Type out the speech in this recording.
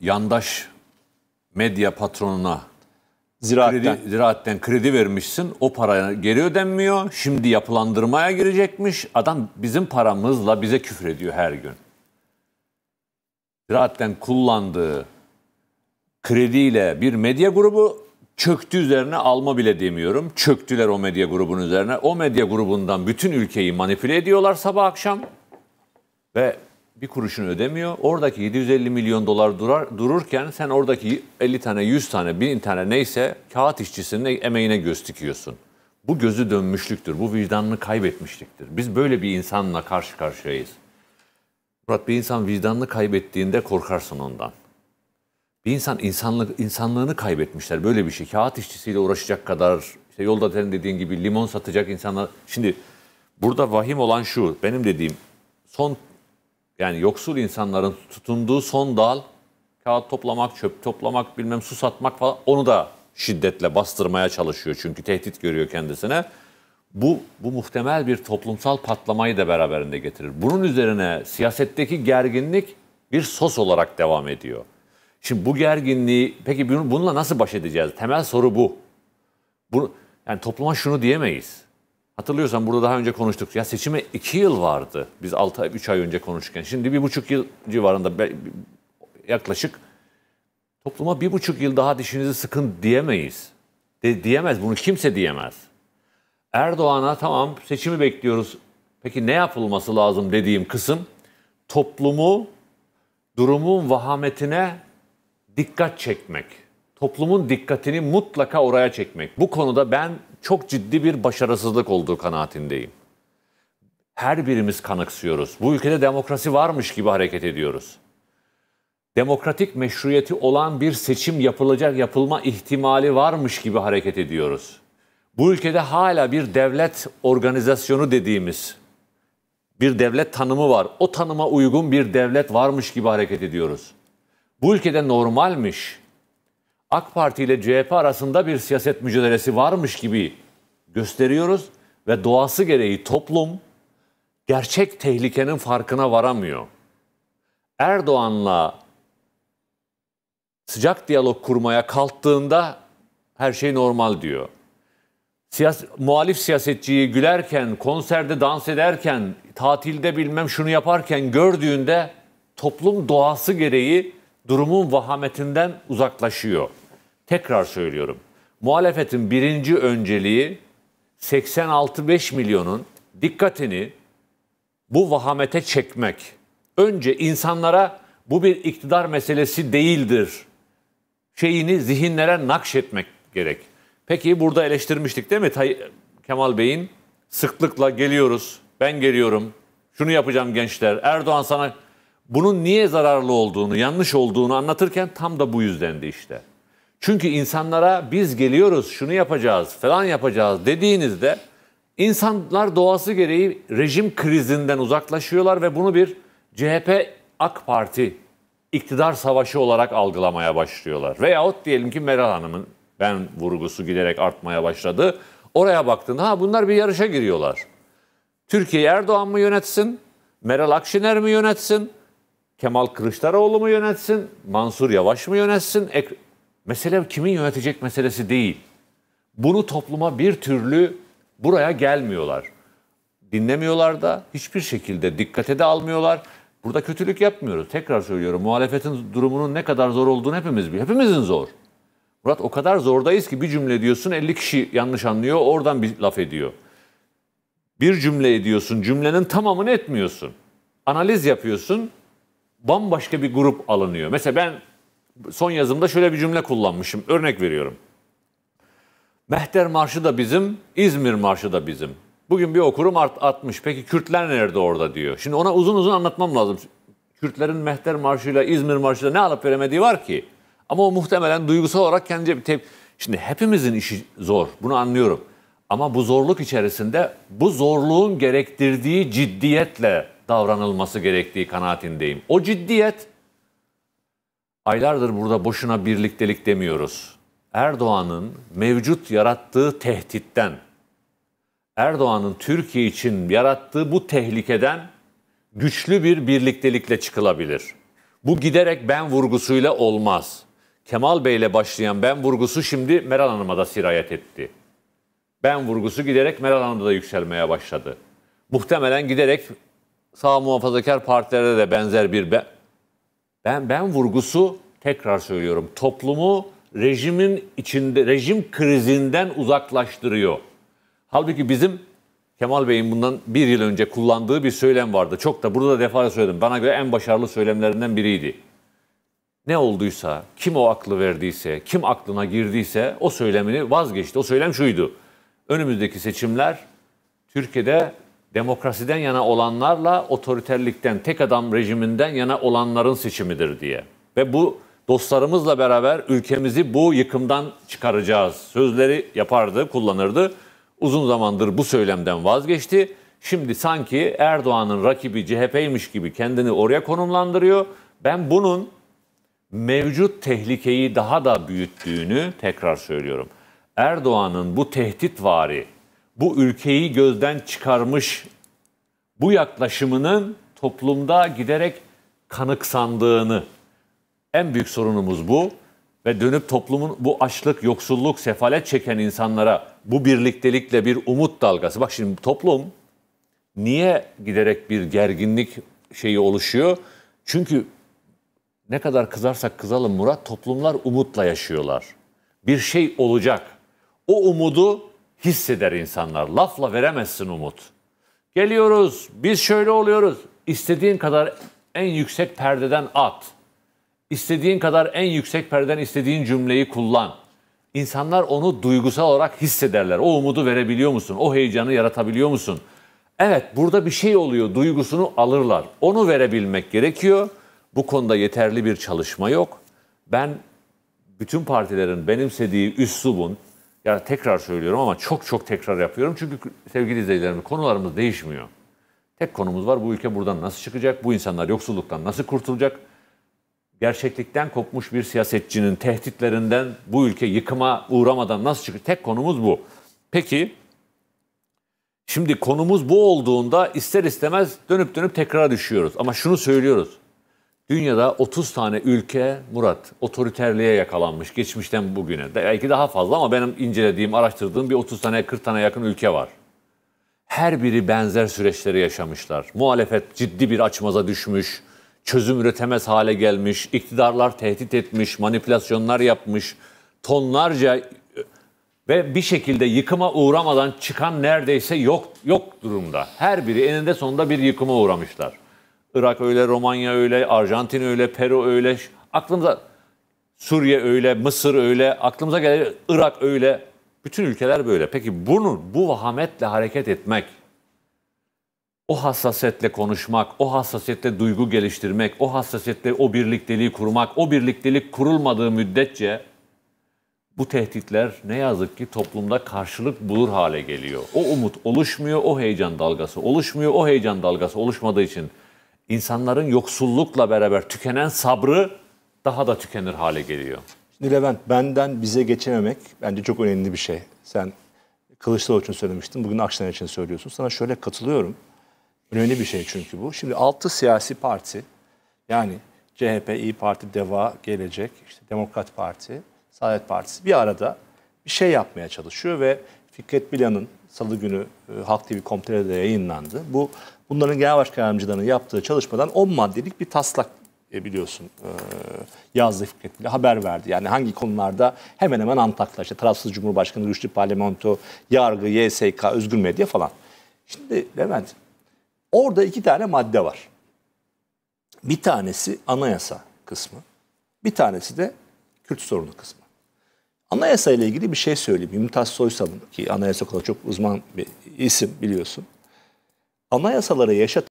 yandaş medya patronuna Ziraatten. Kredi, ziraatten kredi vermişsin. O paraya geri ödenmiyor. Şimdi yapılandırmaya girecekmiş. Adam bizim paramızla bize küfür ediyor her gün. Ziraatten kullandığı krediyle bir medya grubu çöktü üzerine alma bile demiyorum. Çöktüler o medya grubunun üzerine. O medya grubundan bütün ülkeyi manipüle ediyorlar sabah akşam. Ve bir kuruşunu ödemiyor. Oradaki 750 milyon dolar durar, dururken sen oradaki 50 tane, 100 tane, 1000 tane neyse kağıt işçisinin e, emeğine göz dikiyorsun. Bu gözü dönmüşlüktür, bu vicdanını kaybetmişliktir. Biz böyle bir insanla karşı karşıyayız. Murat bir insan vicdanını kaybettiğinde korkarsın ondan. Bir insan insanlık, insanlığını kaybetmişler böyle bir şey. Kağıt işçisiyle uğraşacak kadar, işte yolda senin dediğin gibi limon satacak insanlar. Şimdi burada vahim olan şu, benim dediğim son yani yoksul insanların tutunduğu son dal kağıt toplamak, çöp toplamak, bilmem su satmak falan onu da şiddetle bastırmaya çalışıyor çünkü tehdit görüyor kendisine. Bu, bu muhtemel bir toplumsal patlamayı da beraberinde getirir. Bunun üzerine siyasetteki gerginlik bir sos olarak devam ediyor. Şimdi bu gerginliği peki bununla nasıl baş edeceğiz? Temel soru bu. bu yani topluma şunu diyemeyiz. Hatırlıyorsan burada daha önce konuştuk. Ya seçime iki yıl vardı. Biz 6 ay, 3 ay önce konuşurken. Şimdi bir buçuk yıl civarında yaklaşık topluma bir buçuk yıl daha dişinizi sıkın diyemeyiz. De, diyemez bunu kimse diyemez. Erdoğan'a tamam seçimi bekliyoruz. Peki ne yapılması lazım dediğim kısım toplumu durumun vahametine dikkat çekmek toplumun dikkatini mutlaka oraya çekmek. Bu konuda ben çok ciddi bir başarısızlık olduğu kanaatindeyim. Her birimiz kanıksıyoruz. Bu ülkede demokrasi varmış gibi hareket ediyoruz. Demokratik meşruiyeti olan bir seçim yapılacak yapılma ihtimali varmış gibi hareket ediyoruz. Bu ülkede hala bir devlet organizasyonu dediğimiz bir devlet tanımı var. O tanıma uygun bir devlet varmış gibi hareket ediyoruz. Bu ülkede normalmiş AK Parti ile CHP arasında bir siyaset mücadelesi varmış gibi gösteriyoruz ve doğası gereği toplum gerçek tehlikenin farkına varamıyor. Erdoğan'la sıcak diyalog kurmaya kalktığında her şey normal diyor. Siyas muhalif siyasetçiyi gülerken, konserde dans ederken, tatilde bilmem şunu yaparken gördüğünde toplum doğası gereği durumun vahametinden uzaklaşıyor. Tekrar söylüyorum. Muhalefetin birinci önceliği 86.5 milyonun dikkatini bu vahamete çekmek. Önce insanlara bu bir iktidar meselesi değildir şeyini zihinlere nakşetmek gerek. Peki burada eleştirmiştik değil mi Tay- Kemal Bey'in? Sıklıkla geliyoruz, ben geliyorum, şunu yapacağım gençler, Erdoğan sana bunun niye zararlı olduğunu, yanlış olduğunu anlatırken tam da bu yüzdendi işte. Çünkü insanlara biz geliyoruz, şunu yapacağız, falan yapacağız dediğinizde insanlar doğası gereği rejim krizinden uzaklaşıyorlar ve bunu bir CHP AK Parti iktidar savaşı olarak algılamaya başlıyorlar. Veyahut diyelim ki Meral Hanım'ın ben vurgusu giderek artmaya başladı. Oraya baktın ha bunlar bir yarışa giriyorlar. Türkiye Erdoğan mı yönetsin? Meral Akşener mi yönetsin? Kemal Kılıçdaroğlu mu yönetsin, Mansur Yavaş mı yönetsin? Ek Mesele kimin yönetecek meselesi değil. Bunu topluma bir türlü buraya gelmiyorlar. Dinlemiyorlar da hiçbir şekilde dikkate de almıyorlar. Burada kötülük yapmıyoruz. Tekrar söylüyorum muhalefetin durumunun ne kadar zor olduğunu hepimiz biliyoruz. Hepimizin zor. Murat o kadar zordayız ki bir cümle diyorsun 50 kişi yanlış anlıyor oradan bir laf ediyor. Bir cümle ediyorsun cümlenin tamamını etmiyorsun. Analiz yapıyorsun bambaşka bir grup alınıyor. Mesela ben son yazımda şöyle bir cümle kullanmışım. Örnek veriyorum. Mehter Marşı da bizim, İzmir Marşı da bizim. Bugün bir okurum art, atmış. Peki Kürtler nerede orada diyor. Şimdi ona uzun uzun anlatmam lazım. Kürtlerin Mehter Marşı'yla İzmir Marşı'yla ne alıp veremediği var ki? Ama o muhtemelen duygusal olarak kendince bir tep. Şimdi hepimizin işi zor. Bunu anlıyorum. Ama bu zorluk içerisinde bu zorluğun gerektirdiği ciddiyetle davranılması gerektiği kanaatindeyim. O ciddiyet aylardır burada boşuna birliktelik demiyoruz. Erdoğan'ın mevcut yarattığı tehditten, Erdoğan'ın Türkiye için yarattığı bu tehlikeden güçlü bir birliktelikle çıkılabilir. Bu giderek ben vurgusuyla olmaz. Kemal Bey ile başlayan ben vurgusu şimdi Meral Hanım'a da sirayet etti. Ben vurgusu giderek Meral Hanım'da da yükselmeye başladı. Muhtemelen giderek sağ muhafazakar partilerde de benzer bir ben, ben ben vurgusu tekrar söylüyorum. Toplumu rejimin içinde rejim krizinden uzaklaştırıyor. Halbuki bizim Kemal Bey'in bundan bir yıl önce kullandığı bir söylem vardı. Çok da burada da defalarca söyledim. Bana göre en başarılı söylemlerinden biriydi. Ne olduysa, kim o aklı verdiyse, kim aklına girdiyse o söylemini vazgeçti. O söylem şuydu. Önümüzdeki seçimler Türkiye'de demokrasiden yana olanlarla otoriterlikten, tek adam rejiminden yana olanların seçimidir diye. Ve bu dostlarımızla beraber ülkemizi bu yıkımdan çıkaracağız sözleri yapardı, kullanırdı. Uzun zamandır bu söylemden vazgeçti. Şimdi sanki Erdoğan'ın rakibi CHP'ymiş gibi kendini oraya konumlandırıyor. Ben bunun mevcut tehlikeyi daha da büyüttüğünü tekrar söylüyorum. Erdoğan'ın bu tehditvari bu ülkeyi gözden çıkarmış bu yaklaşımının toplumda giderek kanıksandığını. En büyük sorunumuz bu ve dönüp toplumun bu açlık, yoksulluk, sefalet çeken insanlara bu birliktelikle bir umut dalgası. Bak şimdi toplum niye giderek bir gerginlik şeyi oluşuyor? Çünkü ne kadar kızarsak kızalım Murat toplumlar umutla yaşıyorlar. Bir şey olacak. O umudu hisseder insanlar. Lafla veremezsin umut. Geliyoruz, biz şöyle oluyoruz. İstediğin kadar en yüksek perdeden at. İstediğin kadar en yüksek perdeden istediğin cümleyi kullan. İnsanlar onu duygusal olarak hissederler. O umudu verebiliyor musun? O heyecanı yaratabiliyor musun? Evet burada bir şey oluyor duygusunu alırlar. Onu verebilmek gerekiyor. Bu konuda yeterli bir çalışma yok. Ben bütün partilerin benimsediği üslubun yani tekrar söylüyorum ama çok çok tekrar yapıyorum. Çünkü sevgili izleyicilerim konularımız değişmiyor. Tek konumuz var bu ülke buradan nasıl çıkacak? Bu insanlar yoksulluktan nasıl kurtulacak? Gerçeklikten kopmuş bir siyasetçinin tehditlerinden bu ülke yıkıma uğramadan nasıl çıkacak? Tek konumuz bu. Peki şimdi konumuz bu olduğunda ister istemez dönüp dönüp tekrar düşüyoruz. Ama şunu söylüyoruz. Dünyada 30 tane ülke Murat otoriterliğe yakalanmış geçmişten bugüne. Belki daha fazla ama benim incelediğim, araştırdığım bir 30 tane 40 tane yakın ülke var. Her biri benzer süreçleri yaşamışlar. Muhalefet ciddi bir açmaza düşmüş, çözüm üretemez hale gelmiş, iktidarlar tehdit etmiş, manipülasyonlar yapmış, tonlarca e, ve bir şekilde yıkıma uğramadan çıkan neredeyse yok yok durumda. Her biri eninde sonunda bir yıkıma uğramışlar. Irak öyle, Romanya öyle, Arjantin öyle, Peru öyle. Aklımıza Suriye öyle, Mısır öyle, aklımıza gelir Irak öyle. Bütün ülkeler böyle. Peki bunu bu vahametle hareket etmek, o hassasiyetle konuşmak, o hassasiyetle duygu geliştirmek, o hassasiyetle o birlikteliği kurmak, o birliktelik kurulmadığı müddetçe bu tehditler ne yazık ki toplumda karşılık bulur hale geliyor. O umut oluşmuyor, o heyecan dalgası oluşmuyor. O heyecan dalgası oluşmadığı için insanların yoksullukla beraber tükenen sabrı daha da tükenir hale geliyor. Şimdi Levent benden bize geçememek bence çok önemli bir şey. Sen Kılıçdaroğlu için söylemiştin, bugün Akşener için söylüyorsun. Sana şöyle katılıyorum. Önemli bir şey çünkü bu. Şimdi altı siyasi parti yani CHP, İyi Parti, DEVA, Gelecek, işte Demokrat Parti, Saadet Partisi bir arada bir şey yapmaya çalışıyor ve Fikret Bilan'ın salı günü e, Halk TV yayınlandı. Bu bunların genel başkan yardımcılarının yaptığı çalışmadan 10 maddelik bir taslak e, biliyorsun e, yazdı Fikret bile haber verdi. Yani hangi konularda hemen hemen Antakya, işte tarafsız cumhurbaşkanı, güçlü parlamento, yargı, YSK, özgür medya falan. Şimdi Levent orada iki tane madde var. Bir tanesi anayasa kısmı, bir tanesi de Kürt sorunu kısmı. Anayasa ile ilgili bir şey söyleyeyim. Mümtaz Soysal'ın ki anayasa konuda çok uzman bir isim biliyorsun anayasalara yaşat